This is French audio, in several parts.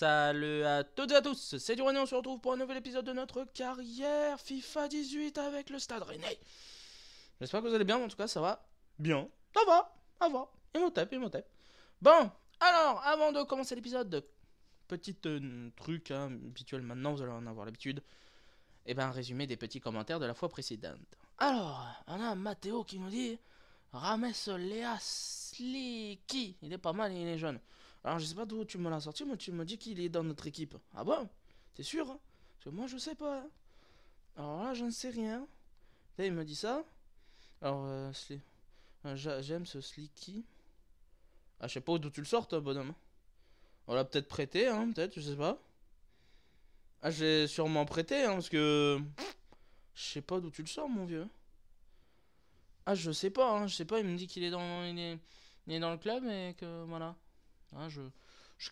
Salut à toutes et à tous, c'est Duran et on se retrouve pour un nouvel épisode de notre carrière FIFA 18 avec le Stade René. J'espère que vous allez bien, en tout cas ça va bien. Ça va, ça va, mon tape Bon, alors, avant de commencer l'épisode, petit euh, truc hein, habituel maintenant, vous allez en avoir l'habitude. Et eh ben, résumé des petits commentaires de la fois précédente. Alors, on a Matteo qui nous dit Rames qui Il est pas mal, il est jeune. Alors, je sais pas d'où tu me l'as sorti, mais tu me dis qu'il est dans notre équipe. Ah bon T'es sûr hein Parce que moi, je sais pas. Hein. Alors là, je ne sais rien. Là, il me dit ça. Alors, euh, euh, j'aime ce Slicky. Ah, je sais pas d'où tu le sors, toi, bonhomme. On l'a peut-être prêté, hein, peut-être, je sais pas. Ah, j'ai sûrement prêté, hein, parce que... Je sais pas d'où tu le sors, mon vieux. Ah, je sais pas, hein, je sais pas, il me dit qu'il est dans... est dans le club et que... Voilà. Hein, je,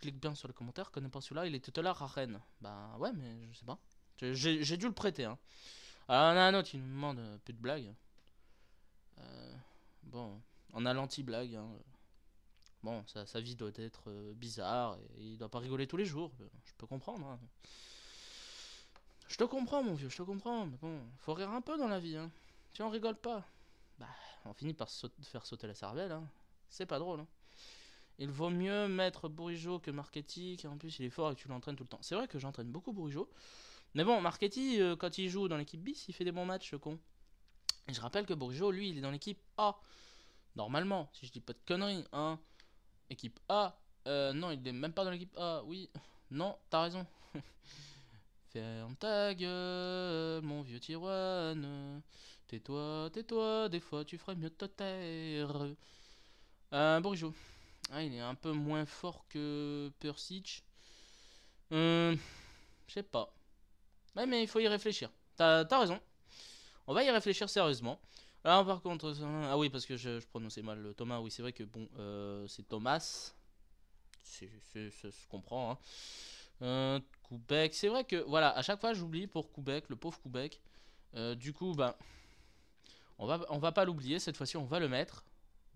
clique bien sur le commentaire commentaires, connais pas celui-là, il est tout à l'heure à Rennes. Bah ouais, mais je sais pas. J'ai dû le prêter. Hein. Ah, non, non, a un autre qui nous demande euh, plus de blagues. Euh, bon, on a l'anti-blague. Hein, euh. Bon, sa, vie doit être bizarre et, il doit pas rigoler tous les jours. Je peux comprendre. Hein. Je te comprends, mon vieux, je te comprends. Mais bon, faut rire un peu dans la vie. Tu en rigoles pas. Bah, on finit par faire sauter la cervelle. C'est pas drôle. Il vaut mieux mettre Bourigeau que Marchetti, Et en plus il est fort et tu l'entraînes tout le temps. C'est vrai que j'entraîne beaucoup Bourigeau. Mais bon, Marchetti, euh, quand il joue dans l'équipe B il fait des bons matchs, con. Et je rappelle que Bourigeau, lui, il est dans l'équipe A. Normalement, si je dis pas de conneries, hein. Équipe A. Euh, non, il est même pas dans l'équipe A. Oui. Non, t'as raison. Ferme ta gueule, mon vieux Tiroir, Tais-toi, tais-toi, des fois tu ferais mieux de te taire. Euh, ah, il est un peu moins fort que Persic. Euh, je sais pas. Ouais, mais il faut y réfléchir. T'as as raison. On va y réfléchir sérieusement. Alors, par contre, ah oui, parce que je, je prononçais mal le Thomas. Oui, c'est vrai que bon, euh, c'est Thomas. Ça se comprend. Hein. Euh, c'est vrai que voilà, à chaque fois j'oublie pour Koubek, le pauvre Koubek. du coup, ben, on va, on va pas l'oublier cette fois-ci, on va le mettre.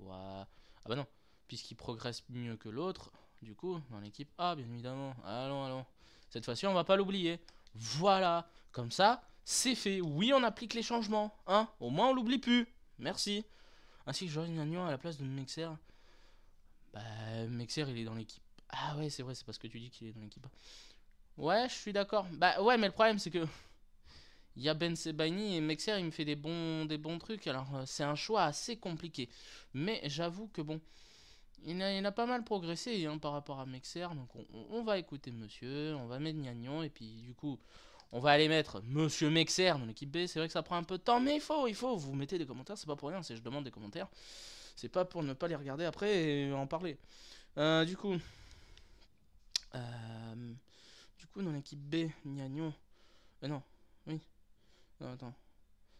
Ah bah non, puisqu'il progresse mieux que l'autre, du coup, dans l'équipe A, bien évidemment. Allons, allons. Cette fois-ci, on va pas l'oublier. Voilà, comme ça, c'est fait. Oui, on applique les changements, hein Au moins, on l'oublie plus. Merci. Ainsi que Jordan Agnon à la place de Mexer. Bah, Mexer, il est dans l'équipe. Ah ouais, c'est vrai, c'est parce que tu dis qu'il est dans l'équipe. Ouais, je suis d'accord. Bah ouais, mais le problème, c'est que... Il y a Ben Sebaini et Mexer, il me fait des bons, des bons trucs. Alors, euh, c'est un choix assez compliqué. Mais j'avoue que bon... Il a, pas mal progressé hein, par rapport à Mexer. Donc on, va écouter monsieur, on va mettre Gnagnon. Et puis du coup, on va aller mettre monsieur Mexer dans l'équipe B. C'est vrai que ça prend un peu de temps, mais il faut, il faut. Vous mettez des commentaires, c'est pas pour rien, c'est je demande des commentaires. C'est pas pour ne pas les regarder après et en parler. Euh, du coup. Euh, du coup, dans l'équipe B, Gnagnon. Euh, non, oui. Non, attends.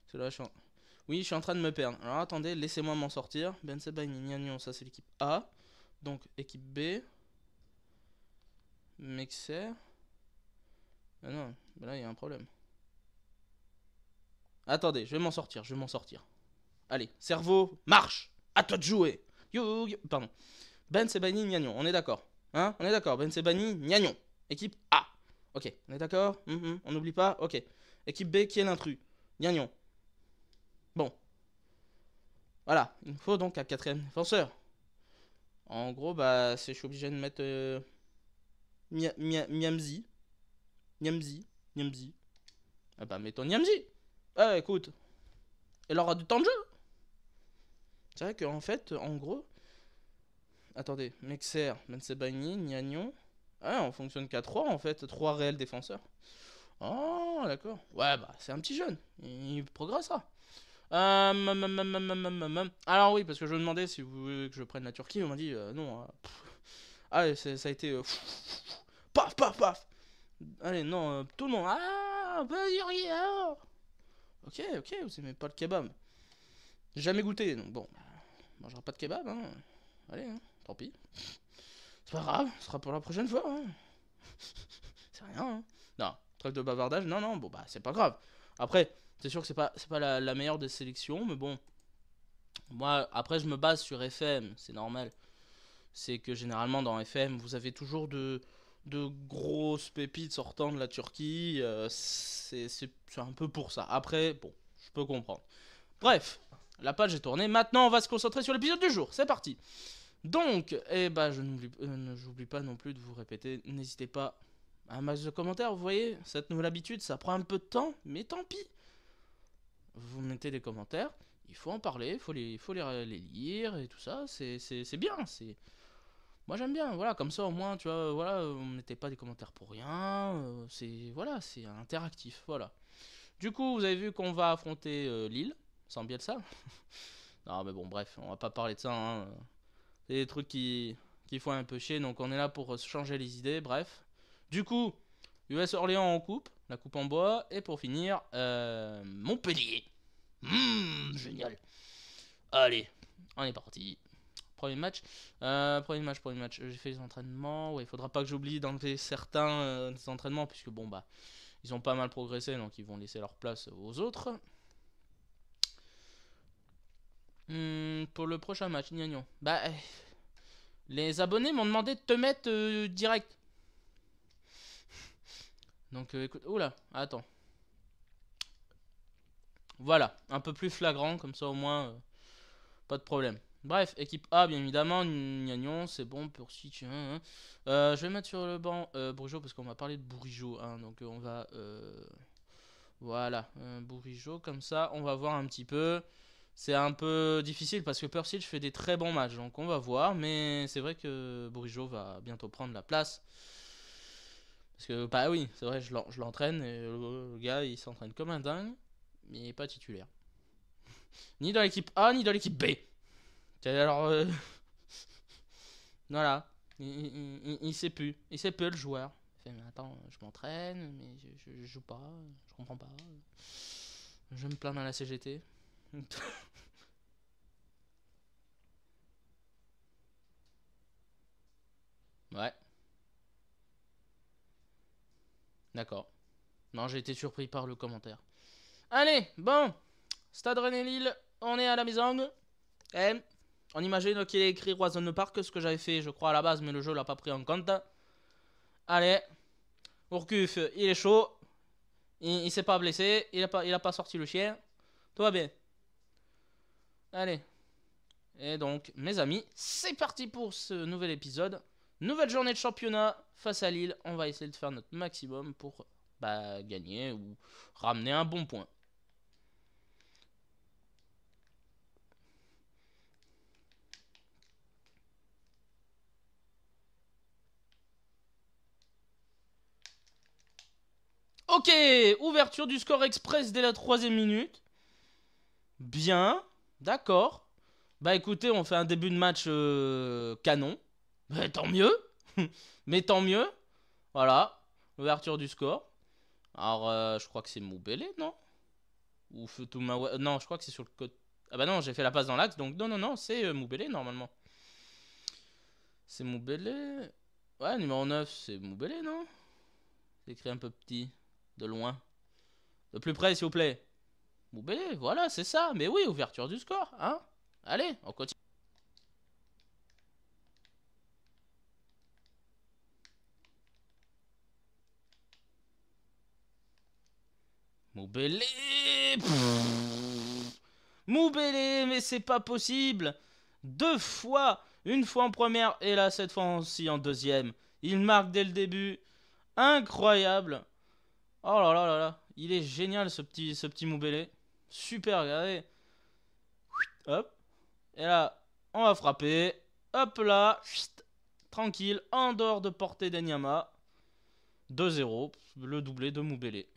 C'est là, je oui, je suis en train de me perdre. Alors attendez, laissez-moi m'en sortir. Ben Sebani Nianion, ça c'est l'équipe A. Donc équipe B. Mexer. Ah non, ben là il y a un problème. Attendez, je vais m'en sortir, je vais m'en sortir. Allez, cerveau, marche À toi de jouer yo, Pardon. Ben Sebani, Nianion, on est d'accord. Hein On est d'accord, Ben Sebani, Nianion. Équipe A. Ok, on est d'accord mhm, On n'oublie pas Ok. Équipe B, qui est l'intrus N'Yanion. Bon. Voilà, il me faut donc un quatrième défenseur. En gros, bah, c'est je suis obligé de mettre euh, Miamzi. Miamzi, Miamzi. Ah bah, mettons Miamzi. Ah, écoute. Elle aura du temps de jeu. C'est vrai qu'en fait, en gros. Attendez, Mexer, Mensebani, Niagnon. Ah, on fonctionne qu'à 3 en fait, trois réels défenseurs. Oh, d'accord. Ouais, bah, c'est un petit jeune. Il progressera. Euh... Alors oui, parce que je me demandais si vous voulez que je prenne la Turquie, on m'a dit euh, non. Euh, Allez, ah, ça a été... Euh, paf, paf, paf Allez, non, tout le monde... Ah, bah, rien Ok, ok, vous aimez pas le kebab. jamais goûté, donc bon. mangera pas de kebab, hein. Allez, hein, tant pis. C'est pas grave, ce sera pour la prochaine fois. Hein. c'est rien, hein. Non, trêve de bavardage, non, non, bon bah c'est pas grave. Après, c'est sûr que c'est pas, pas la, meilleure des sélections, mais bon. Moi, après, je me base sur FM, c'est normal. C'est que généralement, dans FM, vous avez toujours de, de grosses pépites sortant de la Turquie. Euh, c'est un peu pour ça. Après, bon, je peux comprendre. Bref, la page est tournée. Maintenant, on va se concentrer sur l'épisode du jour. C'est parti. Donc, eh ben, je n'oublie euh, pas non plus de vous répéter, n'hésitez pas à un max de commentaires, vous voyez, cette nouvelle habitude, ça prend un peu de temps, mais tant pis vous mettez des commentaires, il faut en parler, il faut les, faut les, lire et tout ça, c'est bien, c'est... Moi j'aime bien, voilà, comme ça au moins, tu vois, voilà, on mettait pas des commentaires pour rien, euh, c'est, voilà, c'est interactif, voilà. Du coup, vous avez vu qu'on va affronter euh, Lille, sans ça non mais bon, bref, on va pas parler de ça, hein. C'est des trucs qui, qui font un peu chier, donc on est là pour changer les idées, bref. Du coup, US Orléans en coupe, la coupe en bois, et pour finir, euh, Montpellier. Mmh, génial. Allez, on est parti. Premier match, euh, premier match, premier match. J'ai fait les entraînements. il faudra pas que j'oublie d'enlever certains euh, des entraînements puisque bon bah ils ont pas mal progressé donc ils vont laisser leur place aux autres. Mmh, pour le prochain match, Gnagnon. Bah les abonnés m'ont demandé de te mettre direct. Donc euh, écoute, oula, attends. Voilà, un peu plus flagrant, comme ça au moins, euh, pas de problème. Bref, équipe A, bien évidemment, gnagnon, c'est bon pour si hein, hein. Euh, je vais mettre sur le banc Bourigeau, parce qu'on va parler de Bourigeau, hein, donc on va... Voilà, Bourigeau, comme ça, on va voir un petit peu. C'est un peu difficile, parce que Persil fait des très bons matchs, donc on va voir, mais c'est vrai que Bourigeau va bientôt prendre la place. Parce que, bah oui, c'est vrai, je l'entraîne et le, gars, il s'entraîne comme un dingue, mais il n'est pas titulaire. ni dans l'équipe A, ni dans l'équipe B. Alors, euh, voilà, il, il, sait plus, il sait plus le joueur. Il fait, mais attends, je m'entraîne, mais je, je, joue pas, je comprends pas. Je me plains à la CGT. ouais. D'accord. Non, j'ai été surpris par le commentaire. Allez, bon. Stade René-Lille, on est à la maison. on imagine qu'il ait écrit Roison Park, ce que j'avais fait, je crois, à la base, mais le jeu l'a pas pris en compte. Allez. Urkuf, il est chaud. Il, ne s'est pas blessé. Il a pas, il pas sorti le chien. Tout va bien. Allez. Et donc, mes amis, c'est parti pour ce nouvel épisode. Nouvelle journée de championnat face à Lille. On va essayer de faire notre maximum pour bah, gagner ou ramener un bon point. Ok, ouverture du score express dès la troisième minute. Bien, d'accord. Bah écoutez, on fait un début de match euh, canon. Mais tant mieux Mais tant mieux Voilà, ouverture du score. Alors, euh, je crois que c'est Moubele, non Ou Futuma... Non, je crois que c'est sur le côté... Ah bah non, j'ai fait la passe dans l'axe, donc non, non, non, c'est euh, normalement. C'est Moubele... Ouais, numéro 9, c'est Moubele, non C'est écrit un peu petit, de loin. De plus près, s'il vous plaît. Moubele, voilà, c'est ça. Mais oui, ouverture du score, hein Allez, on continue. Moubélé Moubélé, mais c'est pas possible Deux fois Une fois en première et là, cette fois aussi en deuxième. Il marque dès le début. Incroyable Oh là là là là Il est génial ce petit, ce petit Moubélé. Super, regardez Hop Et là, on va frapper. Hop là Tranquille, en dehors de portée d'Enyama. 2-0, le doublé de Moubélé.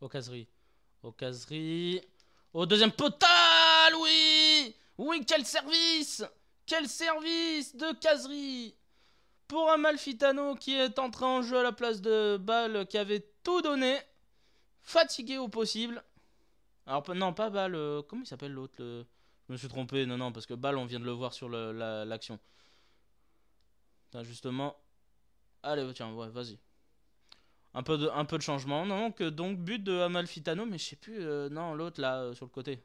Au caserie. Au caserie. Au deuxième potal, oui Oui, quel service Quel service de caserie Pour un Amalfitano qui est entré en jeu à la place de Ball qui avait tout donné. Fatigué au possible. Alors, non, pas Ball. Euh, comment il s'appelle l'autre Je me suis trompé. Non, non, parce que Ball, on vient de le voir sur l'action. justement. Allez, tiens, ouais, vas-y un peu de, un peu de changement. Donc, donc but de Amalfitano, mais je sais plus. Euh, non, l'autre là, euh, sur le côté.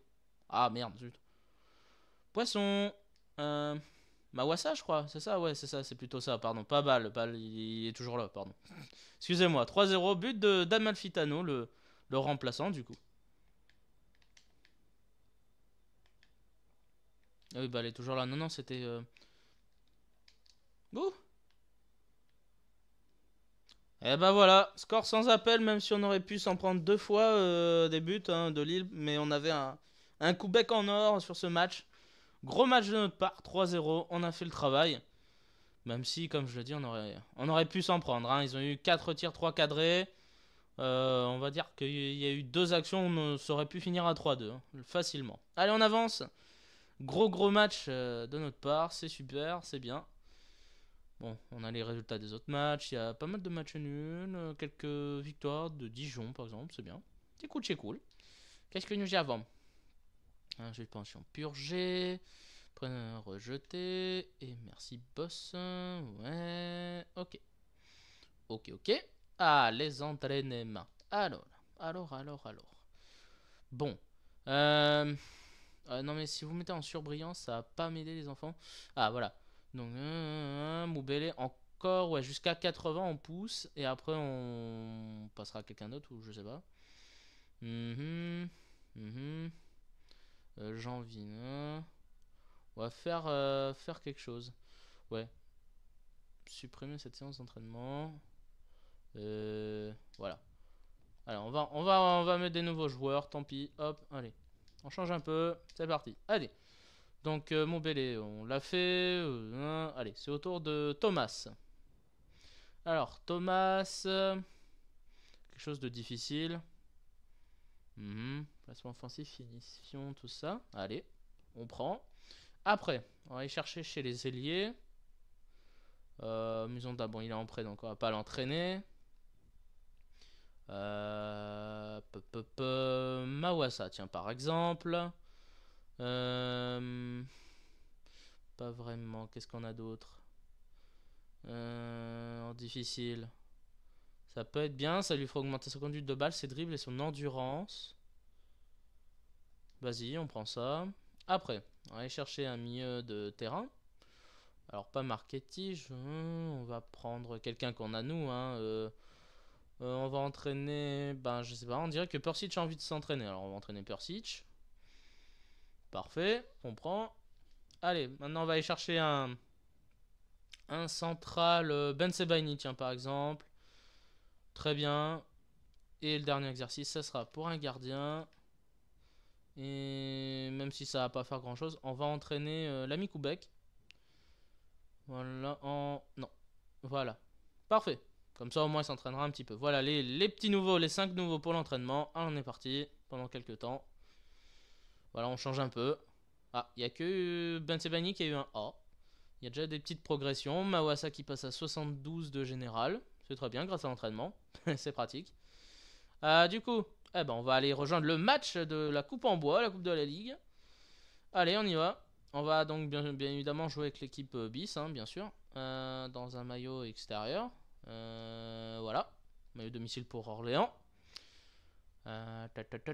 Ah merde, zut. Poisson. Euh, Mawasa, je crois. C'est ça, ouais, c'est ça, c'est plutôt ça, pardon. Pas balle, balle, il est toujours là, pardon. Excusez-moi. 3-0, but de d'Amalfitano, le, le remplaçant du coup. Ah oui, est toujours là. Non, non, c'était. go et eh ben voilà, score sans appel, même si on aurait pu s'en prendre deux fois euh, des buts hein, de Lille, mais on avait un, coup bec en or sur ce match. Gros match de notre part, 3-0, on a fait le travail. Même si, comme je le dis, on aurait, on aurait pu s'en prendre. Hein. Ils ont eu 4 tirs, 3 cadrés. Euh, on va dire qu'il y a eu deux actions, on aurait pu finir à 3-2, hein, facilement. Allez, on avance. Gros gros match euh, de notre part, c'est super, c'est bien. Bon, on a les résultats des autres matchs. Il y a pas mal de matchs nuls, euh, quelques victoires de Dijon par exemple, c'est bien. C'est cool, c'est cool. Qu'est-ce que nous avons ah, J'ai j'ai pension purgé, rejeté, et merci boss. Ouais, ok. Ok, ok. Ah, les entraînements. Alors, alors, alors, alors. Bon. Euh, euh, non mais si vous mettez en surbrillance, ça va pas m'aider les enfants. Ah voilà. Donc, hum, hum, hum, Moubele, encore, ouais, jusqu'à 80 on pousse, et après on passera à quelqu'un d'autre, ou je sais pas. Mm -hmm. Jean On va faire, euh, faire quelque chose. Ouais. Supprimer cette séance d'entraînement. Euh, voilà. Alors, on va, on, va, on va mettre des nouveaux joueurs, tant pis. Hop, allez. On change un peu. C'est parti. Allez. Donc euh, mon bébé, on l'a fait. Euh, hein. allez, c'est au tour de Thomas. Alors, Thomas. quelque chose de difficile. Mhm, placement offensif, finition, tout ça. Allez, on prend. Après, on va aller chercher chez les ailiers. Euh, Musonda, ah, bon, il est en prêt, donc on va pas l'entraîner. Euh, Mawasa, tiens, par exemple. Euh, pas vraiment. Qu'est-ce qu'on a d'autre euh, oh, difficile. Ça peut être bien. Ça lui fera augmenter sa conduite de balle, ses dribbles et son endurance. Vas-y, on prend ça. Après, on va aller chercher un milieu de terrain. Alors, pas marketing. Hein, on va prendre quelqu'un qu'on a nous. Hein, euh, on va entraîner. Ben, je sais pas. On dirait que Persich a envie de s'entraîner. Alors, on va entraîner Persich Parfait, on prend. Allez, maintenant on va aller chercher un, un central euh, Ben Sebaini, tiens, par exemple. Très bien. Et le dernier exercice, ça sera pour un gardien. Et même si ça va pas faire grand chose, on va entraîner euh, l'ami Koubek. Voilà, en... Non. Voilà. Parfait. Comme ça, au moins, il s'entraînera un petit peu. Voilà les, les petits nouveaux, les cinq nouveaux pour l'entraînement. on est parti pendant quelques temps. Voilà, on change un peu. Ah, il n'y a que Ben qui a eu un A. Il y a déjà des petites progressions. Mawasa qui passe à 72 de général. C'est très bien grâce à l'entraînement. C'est pratique. Euh, du coup, eh ben, on va aller rejoindre le match de la Coupe en bois, la Coupe de la Ligue. Allez, on y va. On va donc bien, évidemment jouer avec l'équipe euh, bis, hein, bien sûr. dans un maillot extérieur. voilà. Maillot domicile pour Orléans. Euh,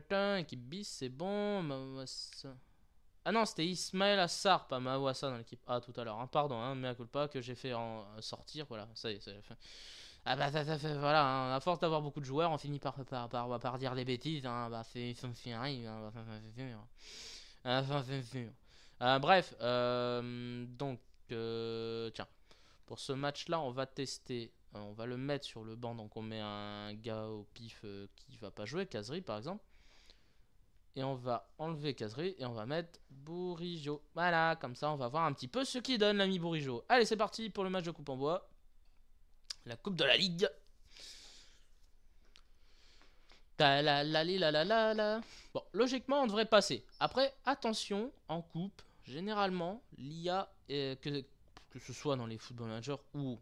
ta, équipe bis, c'est bon. Ah non, c'était Ismaël Assar, pas Mawassa dans l'équipe A ah, tout à l'heure. Hein, pardon, hein, mais à que j'ai fait euh, sortir. Voilà, ça y est, Ah bah ça, fait voilà, hein, à force d'avoir beaucoup de joueurs, on finit par, par, par, par dire des bêtises. Hein, bah c'est bah, c'est sûr. Ah, euh, bref, euh, donc euh, tiens, pour ce match-là, on va tester euh, on va le mettre sur le banc, donc on met un gars au pif euh, qui va pas jouer, Kazri par exemple. Et on va enlever Kazri et on va mettre Bourigeau. Voilà, comme ça on va voir un petit peu ce qui donne l'ami Bourigeau. Allez, c'est parti pour le match de coupe en bois. La coupe de la ligue. Ta la la la la la la. Bon, logiquement on devrait passer. Après, attention, en coupe, généralement, l'IA, euh, que, que ce soit dans les football managers ou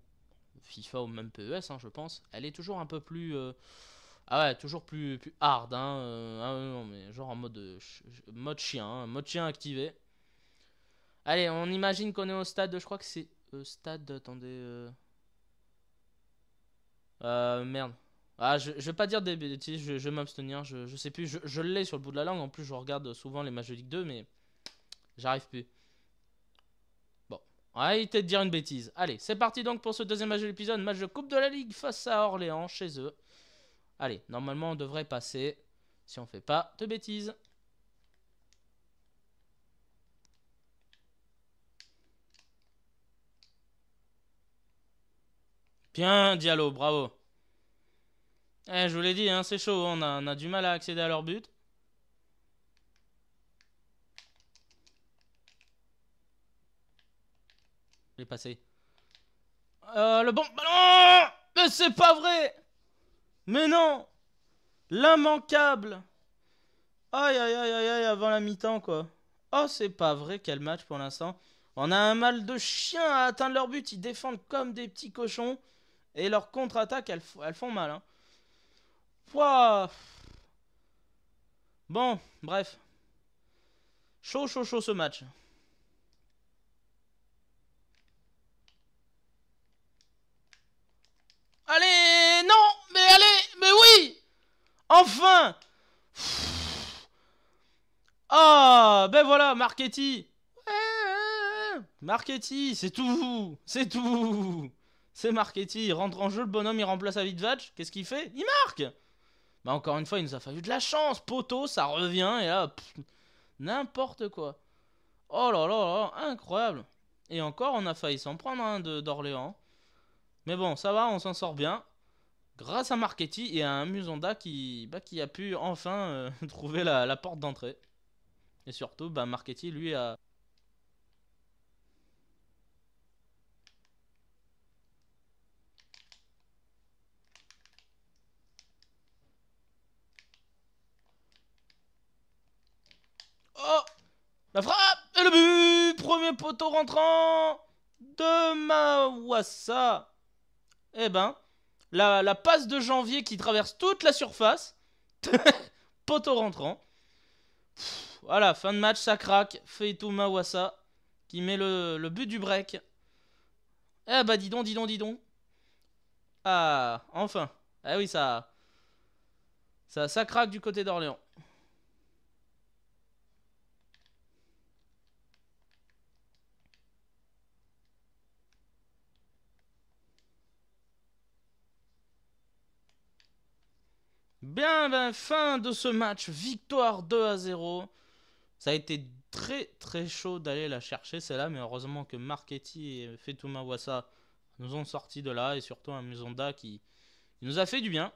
FIFA ou même PES, hein, je pense, elle est toujours un peu plus. Euh, ah ouais, toujours plus, plus hard, hein, euh, ah non, mais genre en mode, euh, mode chien, hein, mode chien activé. Allez, on imagine qu'on est au stade, je crois que c'est. stade, attendez. merde. Ah, je, je, vais pas dire des bêtises, je, vais m'abstenir, je, sais plus. Je, je l'ai sur le bout de la langue, en plus je regarde souvent les matchs de 2, mais j'arrive plus. Ouais, il était de dire une bêtise. Allez, c'est parti donc pour ce deuxième match de l'épisode. Match de Coupe de la Ligue face à Orléans, chez eux. Allez, normalement, on devrait passer si on fait pas de bêtises. Bien, Diallo, bravo. Eh, je vous l'ai dit, hein, c'est chaud, on on a, du mal à accéder à leur but. Il est passé. Euh, le bon... Mais c'est pas vrai Mais non L'immanquable Aïe, aïe, aïe, aïe, aïe, avant la mi-temps, quoi. Oh, c'est pas vrai, quel match pour l'instant. On a un mal de chien à atteindre leur but. Ils défendent comme des petits cochons. Et leurs contre attaques elles, font mal. Hein. Pouah. Bon, bref. Chaud, chaud, chaud ce match. Ah, ben voilà, Marchetti Marchetti, c'est tout C'est tout C'est Marchetti, il rentre en jeu, le bonhomme, il remplace à Vitvatch qu'est-ce qu'il fait Il marque Bah encore une fois, il nous a fallu de la chance, poteau, ça revient, et là, n'importe quoi. Oh là là là, incroyable Et encore, on a failli s'en prendre un de d'Orléans. Mais bon, ça va, on s'en sort bien. Grâce à Marchetti et à un Musonda qui, bah, qui a pu enfin euh, trouver la porte d'entrée. Et surtout, bah, marketing lui, a, Oh La frappe et le but Premier poteau rentrant de Mawassa. Eh ben, la, passe de janvier qui traverse toute la surface. poteau rentrant. Voilà, fin de match, ça craque. Feito Mawasa qui met le, but du break. Eh bah dis donc, dis donc, dis donc. Ah, enfin. Eh oui, ça... Ça, ça craque du côté d'Orléans. Bien, ben, fin de ce match. Victoire 2 à 0. Ça a été très très chaud d'aller la chercher celle-là, mais heureusement que Marchetti et Fetuma Wassa nous ont sortis de là, et surtout un qui, nous a fait du bien.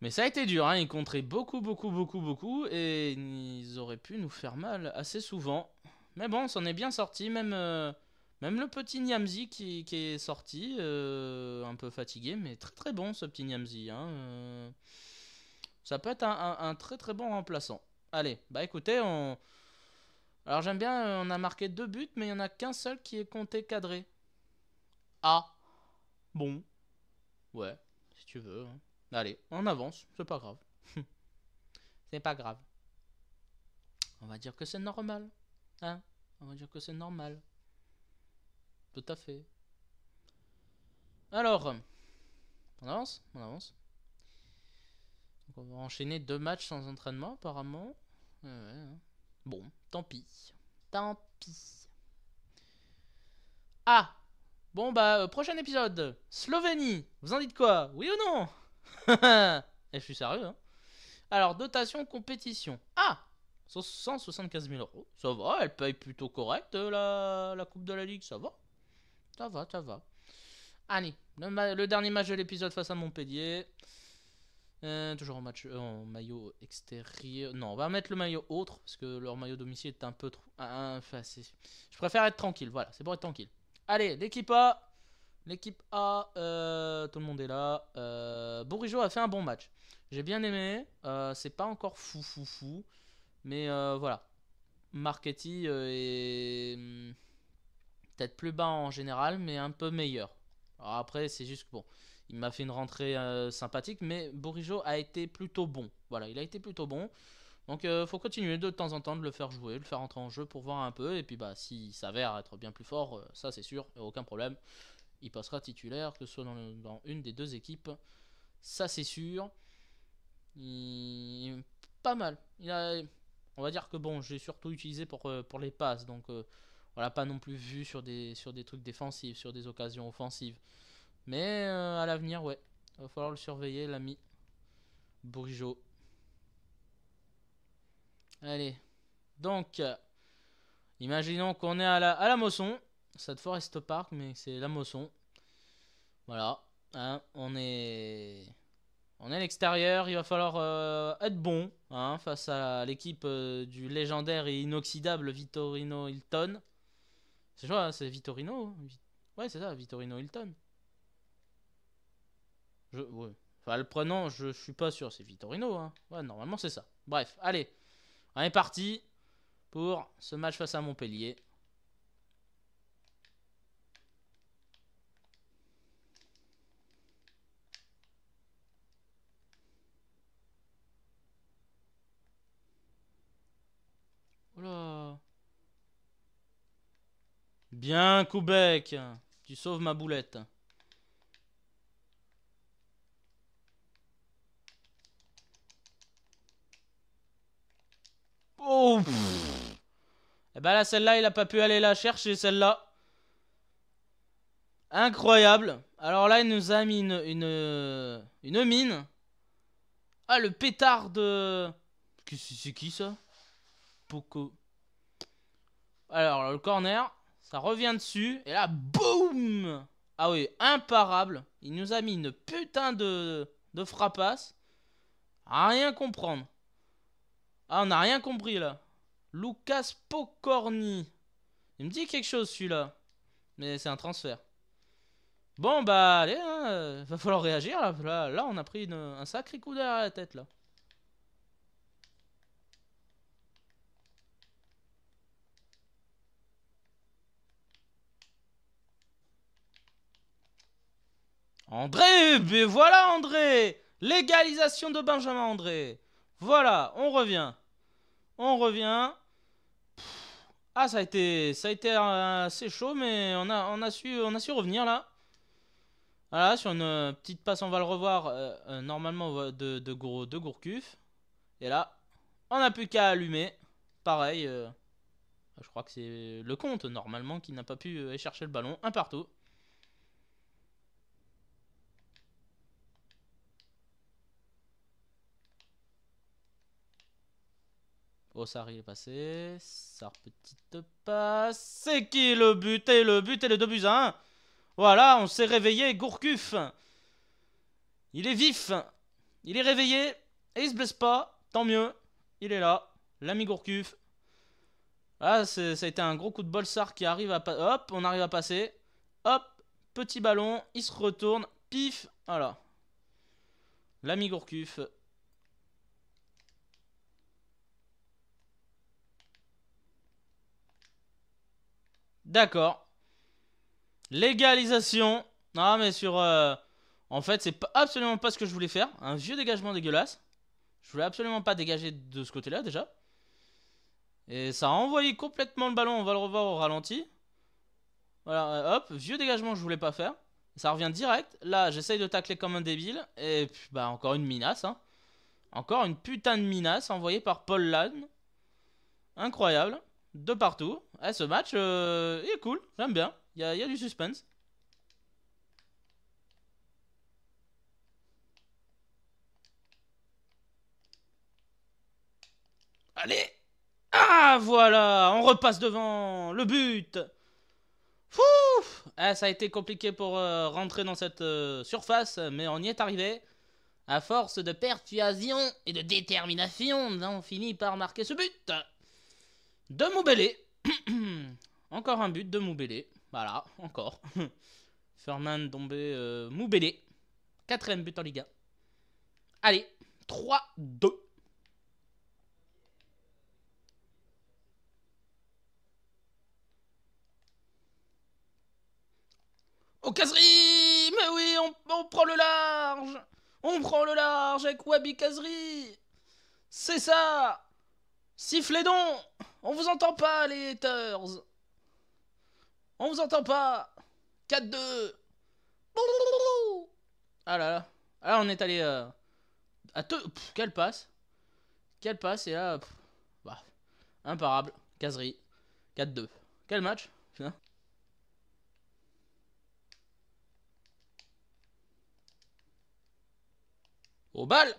Mais ça a été dur, hein. ils compteraient beaucoup, beaucoup, beaucoup, beaucoup, et ils auraient pu nous faire mal assez souvent. Mais bon, on s'en est bien sorti, même, euh, même le petit Niamzi qui, est sorti, euh, un peu fatigué, mais très très bon ce petit Niamzi. Hein, euh. ça peut être un, très très bon remplaçant. Allez, bah écoutez, on... Alors j'aime bien, euh, on a marqué deux buts, mais il n'y en a qu'un seul qui est compté cadré. Ah. Bon. Ouais, si tu veux. Hein. Allez, on avance, c'est pas grave. c'est pas grave. On va dire que c'est normal. Hein On va dire que c'est normal. Tout à fait. Alors, on avance On avance. on va enchaîner deux matchs sans entraînement apparemment. Hein. Bon, tant pis. Tant pis. Ah Bon bah, euh, prochain épisode. Slovénie. Vous en dites quoi Oui ou non Et eh, je suis sérieux. Hein. Alors, dotation compétition. Ah 175 000 euros. Ça va, elle paye plutôt correct euh, la, Coupe de la Ligue. Ça va. Ça va, ça va. Allez, le, le dernier match de l'épisode face à Montpellier. Euh, toujours en match euh, en maillot extérieur. Non, on va mettre le maillot autre parce que leur maillot domicile est un peu trop. je préfère être tranquille. Voilà, c'est pour être tranquille. Allez, l'équipe A. L'équipe A, euh, tout le monde est là. Bourigeau a fait un bon match. J'ai bien aimé. c'est pas encore fou, fou, fou. Mais voilà. Marchetti est hmm, peut-être plus bas en général, mais un peu meilleur. après, c'est juste bon. Il m'a fait une rentrée euh, sympathique, mais Bourigeau a été plutôt bon. Voilà, il a été plutôt bon. Donc euh, faut continuer de, temps en temps de le faire jouer, le faire entrer en jeu pour voir un peu. Et puis bah s'il s'avère être bien plus fort, euh, ça c'est sûr, aucun problème. Il passera titulaire, que ce soit dans, une des deux équipes. Ça c'est sûr. Pas mal. Il a... On va dire que bon, j'ai surtout utilisé pour, pour les passes. Donc voilà, pas non plus vu sur des, sur des trucs défensifs, sur des occasions offensives. Mais euh, à l'avenir, ouais. Va falloir le surveiller, l'ami. Bourgeot. Allez. Donc, imaginons qu'on est à la, à la Mosson. Cette Forest Park, mais c'est la Mosson. Voilà. Hein, on est... On est à l'extérieur, il va falloir euh, être bon hein, face à l'équipe euh, du légendaire et inoxydable Vittorino Hilton. C'est quoi, hein, c'est Vittorino Ouais, c'est ça, Vittorino Hilton. Enfin, le prenant, je, suis pas sûr, c'est Vitorino. Hein. Ouais, normalement, c'est ça. Bref, allez. On est parti pour ce match face à Montpellier. Oula. Oh Bien, Koubek. Tu sauves ma boulette. Oh Et bah là, celle-là, il a pas pu aller la chercher, celle-là. Incroyable. Alors là, il nous a mis une, une, mine. Ah, le pétard de... C'est qui ça Poco. Alors, le corner, ça revient dessus. Et là, boum Ah oui, imparable. Il nous a mis une putain de, de frappasse. rien comprendre. Ah, on n'a rien compris là. Lucas Pocorni. Il me dit quelque chose celui-là. Mais c'est un transfert. Bon bah allez, hein, euh, va falloir réagir là. Là, on a pris un sacré coup à la tête là. André, mais ben voilà André Légalisation de Benjamin André voilà, on revient. On revient. ah, ça a été, ça a été euh, assez chaud, mais on a, on a, su, on a su revenir là. Voilà, sur une euh, petite passe, on va le revoir euh, normalement de, de, de Gourcuff. Et là, on n'a plus qu'à allumer. Pareil, je crois que c'est le compte normalement qui n'a pas pu aller chercher le ballon. Un partout. Oh Ossari est passé. Sar, petite passe. C'est qui le but Et le but et le 2 buts 1. Voilà, on s'est réveillé. Gourcuff. Il est vif. Il est réveillé. Et il se blesse pas. Tant mieux. Il est là. L'ami Gourcuf. Ah, ça a été un gros coup de bol. Sar qui arrive à. Hop, on arrive à passer. Hop, petit ballon. Il se retourne. Pif. Voilà. L'ami Gourcuff D'accord. Légalisation. Non, mais sur... Euh, en fait, c'est absolument pas ce que je voulais faire. Un vieux dégagement dégueulasse. Je voulais absolument pas dégager de ce côté-là, déjà. Et ça a envoyé complètement le ballon. On va le revoir au ralenti. Voilà, euh, hop. Vieux dégagement, je voulais pas faire. Ça revient direct. Là, j'essaye de tacler comme un débile. Et puis, bah, encore une minace. Hein. Encore une putain de minace envoyée par Paul Lann. Incroyable de partout. Eh, ce match, euh, est cool, j'aime bien. Il y a, du suspense. Allez Ah, voilà On repasse devant Le but Fouf eh, Ça a été compliqué pour euh, rentrer dans cette euh, surface, mais on y est arrivé. À force de persuasion et de détermination, on finit par marquer ce but de Moubélé. encore un but de Moubélé. Voilà, encore. Fernand Dombé euh, Quatrième but en Liga. Allez, 3-2. Oh Kazri Mais oui, on, on, prend le large On prend le large avec Wabi Kazri C'est ça Sifflez donc On vous entend pas, les haters On vous entend pas 4-2 Ah là là. Ah là, on est allé euh, à... quelle passe Quelle passe, et là... bah, imparable. Caserie. 4-2. Quel match Au bal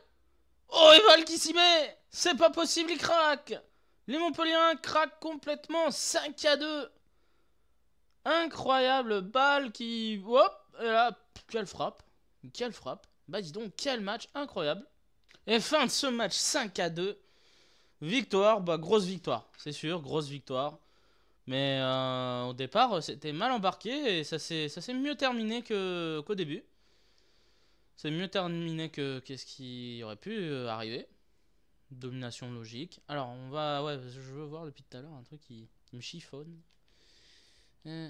Oh, et balle qui s'y met c'est pas possible, il craque Les Montpellierens craquent complètement 5 à 2 Incroyable balle qui. Hop Et là, quelle frappe Quelle frappe Bah dis donc, quel match incroyable Et fin de ce match 5 à 2. Victoire, bah grosse victoire, c'est sûr, grosse victoire. Mais euh, au départ, c'était mal embarqué et ça s'est mieux terminé qu'au début. C'est mieux terminé que qu'est-ce qui aurait pu euh, arriver. Domination logique. Alors, on va... Ouais, je veux voir depuis tout à l'heure un truc qui, me chiffonne. Eh.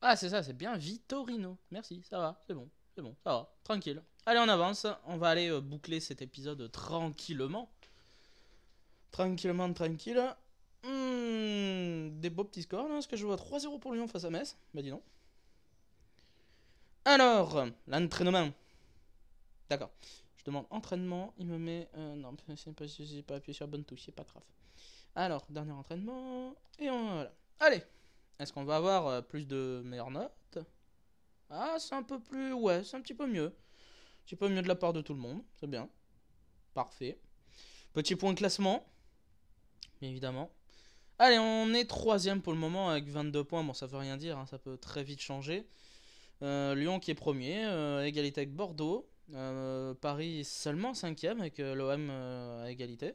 Ah, c'est ça, c'est bien Vitorino. Merci, ça va, c'est bon, c'est bon, ça va, tranquille. Allez, on avance. On va aller euh, boucler cet épisode tranquillement. Tranquillement, tranquille. Hmm, des beaux petits scores, Est-ce que je vois 3-0 pour Lyon face à Metz Bah, dis non. Alors, l'entraînement. D'accord. Je demande entraînement, il me met... Euh, non, c'est pas, j'ai pas appuyé sur bonne touche, c'est pas grave. Alors, dernier entraînement, et on, voilà. Allez Est-ce qu'on va avoir euh, plus de meilleures notes Ah, c'est un peu plus... Ouais, c'est un petit peu mieux. Un petit peu mieux de la part de tout le monde, c'est bien. Parfait. Petit point de classement, bien évidemment. Allez, on est troisième pour le moment avec 22 points. Bon, ça veut rien dire, hein, ça peut très vite changer. Euh, Lyon qui est premier, égalité avec Bordeaux. Euh, Paris seulement 5ème avec euh, l'OM euh, à égalité.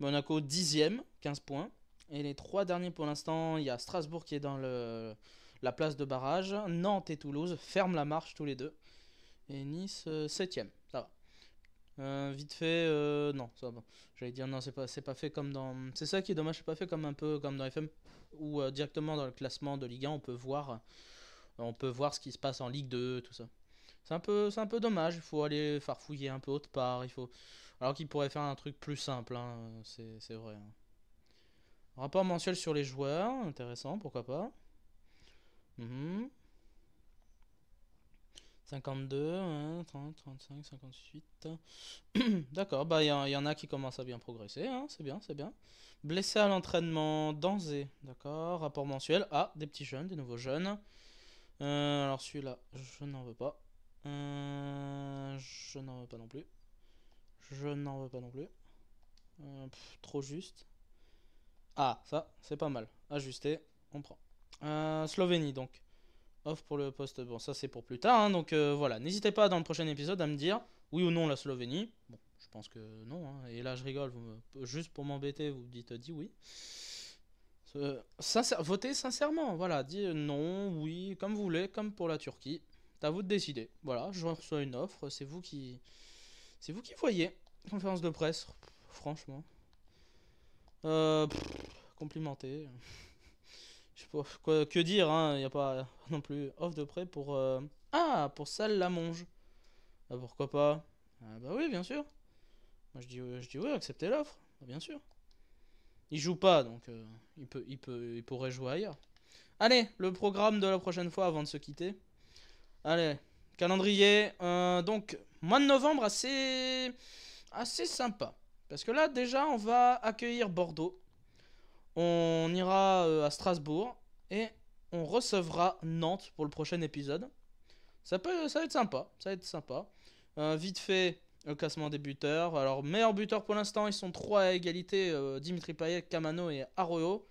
Monaco 10ème, 15 points. Et les trois derniers pour l'instant, il y a Strasbourg qui est dans le, la place de barrage. Nantes et Toulouse ferment la marche tous les deux. Et Nice 7ème, ça va. vite fait, non, ça va. J'allais dire non, c'est pas, pas fait comme dans. C'est ça qui est dommage, c'est pas fait comme un peu comme dans FM, Ou directement dans le classement de Ligue 1, on peut voir, on peut voir ce qui se passe en Ligue 2, tout ça. C'est un peu, c'est un peu dommage. Il faut aller farfouiller un peu autre part. Il faut, alors qu'il pourrait faire un truc plus simple. Hein. C'est, vrai. Hein. Rapport mensuel sur les joueurs, intéressant, pourquoi pas. 52, 30, 35, 58. D'accord, bah il y, en a qui commencent à bien progresser, hein, c'est bien, c'est bien. Blessé à l'entraînement, Danzé, d'accord. Rapport mensuel, ah, des petits jeunes, des nouveaux jeunes. Euh, alors celui-là, je n'en veux pas. Euh, je n'en veux pas non plus. Je n'en veux pas non plus. Euh, trop juste. Ah, ça, c'est pas mal. Ajusté, on prend. Euh, Slovénie, donc. Off pour le poste. Bon, ça, c'est pour plus tard. Hein. donc voilà, n'hésitez pas dans le prochain épisode à me dire oui ou non la Slovénie. Bon, je pense que non. Hein. Et là, je rigole. Juste pour m'embêter, vous dites dis oui. Votez sincèrement. Voilà, dis non, oui, comme vous voulez, comme pour la Turquie à vous de décider. Voilà, je reçois une offre, c'est vous qui. C'est vous qui voyez. Conférence de presse, franchement. Euh, complimenté. je sais pas que dire, hein. Il a pas non plus offre de prêt pour. Euh, ah, pour salle Lamonge monge. Ah, pourquoi pas ah, Bah oui, bien sûr. Moi je dis, euh, je dis oui, acceptez l'offre. Bah, bien sûr. Il joue pas, donc il, peut, il, peut, il pourrait jouer ailleurs. Allez, le programme de la prochaine fois avant de se quitter. Allez, calendrier. Euh, donc, mois de novembre assez, assez sympa. Parce que là, déjà, on va accueillir Bordeaux. On ira euh, à Strasbourg. Et on recevra Nantes pour le prochain épisode. Ça, peut, ça va être sympa. Ça va être sympa. Euh, vite fait, le classement des buteurs. Alors, meilleur buteur pour l'instant, ils sont trois à égalité. Dimitri Payet, Kamano et Arroyo.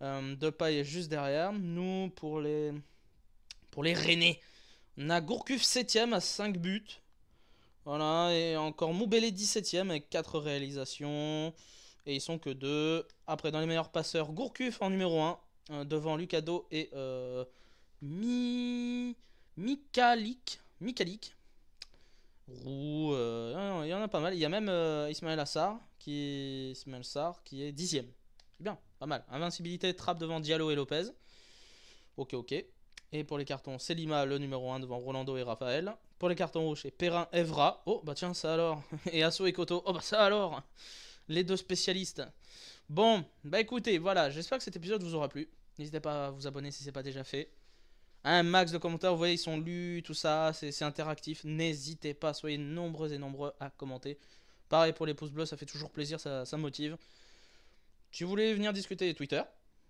De est juste derrière. Nous, pour les, pour les Rennais. On a 7ème à 5 buts. Voilà, et encore Moubélé 17ème avec 4 réalisations. Et ils sont que 2. Après, dans les meilleurs passeurs, Gourcuff en numéro 1. Euh, devant Lucado et euh, Mi... Mikalik. Mikalik. Roux, euh, il y en a pas mal. Il y a même euh, Ismaël Assar qui est, Ismaël ème qui est dixième. C'est bien, pas mal. Invincibilité, trappe devant Diallo et Lopez. Ok, ok. Et pour les cartons, c'est Lima le numéro 1 devant Rolando et Raphaël. Pour les cartons rouges, c'est Perrin, Evra. Oh, bah tiens, ça alors. et Asso et Koto. Oh, bah ça alors. Les deux spécialistes. Bon, bah écoutez, voilà. J'espère que cet épisode vous aura plu. N'hésitez pas à vous abonner si c'est pas déjà fait. Un max de commentaires, vous voyez, ils sont lus, tout ça, c'est interactif. N'hésitez pas, soyez nombreux et nombreux à commenter. Pareil pour les pouces bleus, ça fait toujours plaisir, ça, motive. Tu voulais venir discuter Twitter,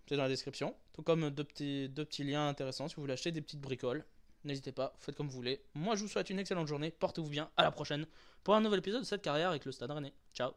c'est dans la description. Tout comme deux petits, liens intéressants si vous voulez acheter des petites bricoles. N'hésitez pas, faites comme vous voulez. Moi, je vous souhaite une excellente journée. Portez-vous bien. À la prochaine pour un nouvel épisode de cette carrière avec le Stade Rennais. Ciao